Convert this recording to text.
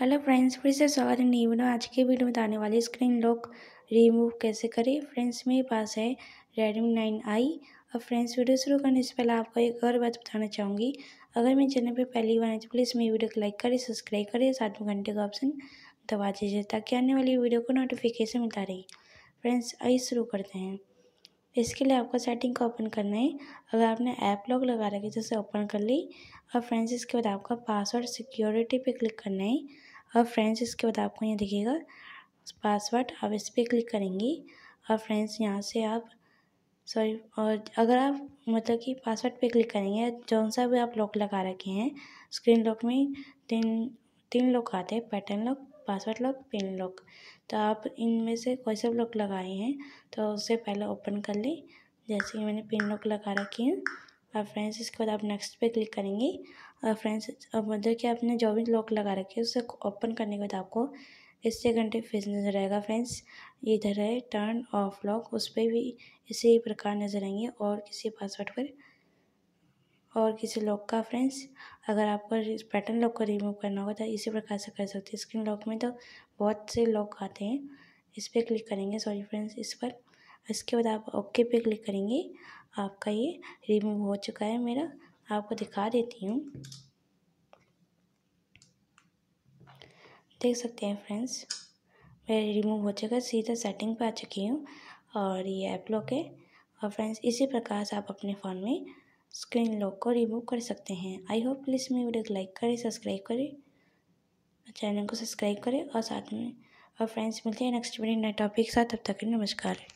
hello friends फिर से स्वागत है नई वीडियो आज के वीडियो में आने वाली स्क्रीन लॉक रिमूव कैसे करें फ्रेंड्स मेरे पास है रेडमी नाइन आई और फ्रेंड्स वीडियो शुरू करने से पहले आपको एक और बात बताना चाहूँगी अगर मेरे चैनल पर पहली बार है तो प्लीज़ मेरी वीडियो को लाइक करें सब्सक्राइब करें साथ में घंटे का ऑप्शन दबा दीजिए ताकि आने वाली वीडियो को नोटिफिकेशन मिलता रही फ्रेंड्स आइए शुरू करते हैं इसके लिए आपको सेटिंग को ओपन करना है अगर आपने ऐप लॉक लगा रखी तो उसे ओपन कर ली और फ्रेंड्स इसके बाद आपका पासवर्ड सिक्योरिटी पे क्लिक करना है और फ्रेंड्स इसके बाद आपको यहाँ दिखेगा पासवर्ड आप इस पर क्लिक करेंगी और फ्रेंड्स यहाँ से आप सॉरी और अगर आप मतलब कि पासवर्ड पे क्लिक करेंगे जौन सा भी आप लॉक लगा रखे हैं स्क्रीन लॉक में तीन तीन लॉक आते हैं pattern lock password lock pin lock तो आप इनमें से कोई सब लॉक लगाए हैं तो उससे पहले ओपन कर लें जैसे कि मैंने पिन लॉक लगा रखी है और फ्रेंड्स इसके बाद आप नेक्स्ट पे क्लिक करेंगे और फ्रेंड्स अब मतलब कि आपने जो भी लॉक लगा रखी है उसे ओपन करने के बाद आपको इससे घंटे फेस नजर आएगा फ्रेंड्स इधर है टर्न ऑफ लॉक उस पर भी इसी प्रकार नजर आएंगे और किसी पासवर्ड पर और किसी लॉक का फ्रेंड्स अगर आपको पैटर्न लॉक को रिमूव करना होगा तो इसी प्रकार से कर सकते हैं स्क्रीन लॉक में तो बहुत से लॉक आते हैं इस पर क्लिक करेंगे सॉरी फ्रेंड्स इस पर इसके बाद आप ओके पे क्लिक करेंगे आपका ये रिमूव हो चुका है मेरा आपको दिखा देती हूँ देख सकते हैं फ्रेंड्स मेरा रिमूव हो चुका सीधा सेटिंग पे आ चुकी हूँ और ये ऐप लॉक है और फ्रेंड्स इसी प्रकार से आप अपने फ़ोन में स्क्रीन लॉक को रिमूव कर सकते हैं आई होप प्लीज़ मेरी वीडियो को लाइक करें सब्सक्राइब करें चैनल को सब्सक्राइब करें और साथ में और फ्रेंड्स मिलते हैं नेक्स्ट वीडियो नए टॉपिक के साथ तब तक के नमस्कार